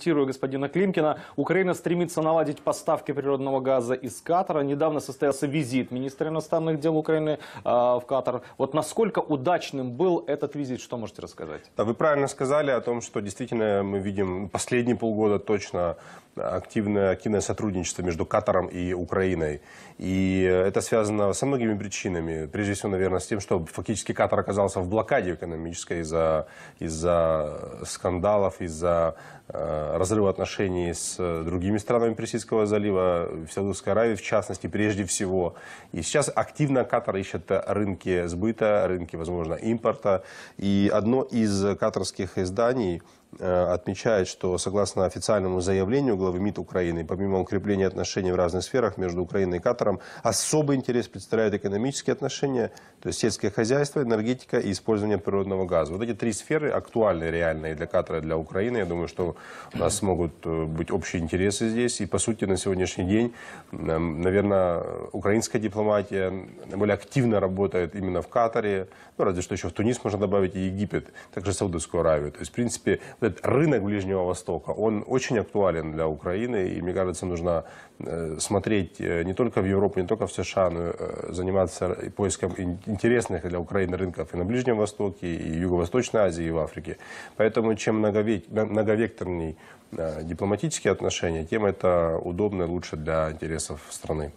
Цитирую господина Климкина, Украина стремится наладить поставки природного газа из Катара. Недавно состоялся визит министра иностранных дел Украины э, в Катар. Вот насколько удачным был этот визит, что можете рассказать? Да, вы правильно сказали о том, что действительно мы видим последние полгода точно активное, активное сотрудничество между Катаром и Украиной. И это связано со многими причинами. Прежде всего, наверное, с тем, что фактически Катар оказался в блокаде экономической из-за из, скандалов, из-за... Э, разрыва отношений с э, другими странами Персидского залива, э, в Саудовской Аравии в частности, прежде всего. И сейчас активно Катар ищет э, рынки сбыта, рынки, возможно, импорта. И одно из катарских изданий Э, отмечает, что согласно официальному заявлению главы МИД Украины, помимо укрепления отношений в разных сферах между Украиной и Катаром, особый интерес представляют экономические отношения, то есть сельское хозяйство, энергетика и использование природного газа. Вот эти три сферы актуальны реальные для Катара, и для Украины. Я думаю, что у нас могут э, быть общие интересы здесь. И, по сути, на сегодняшний день, эм, наверное, украинская дипломатия более активно работает именно в Катаре, ну, разве что еще в Тунис можно добавить и Египет, также Саудовскую Аравию. То есть, в принципе, этот рынок Ближнего Востока, он очень актуален для Украины, и мне кажется, нужно э, смотреть э, не только в Европу, не только в США, но э, заниматься поиском интересных для Украины рынков и на Ближнем Востоке, и Юго-Восточной Азии, и в Африке. Поэтому чем многовекторнее дипломатические отношения, тем это удобно и лучше для интересов страны.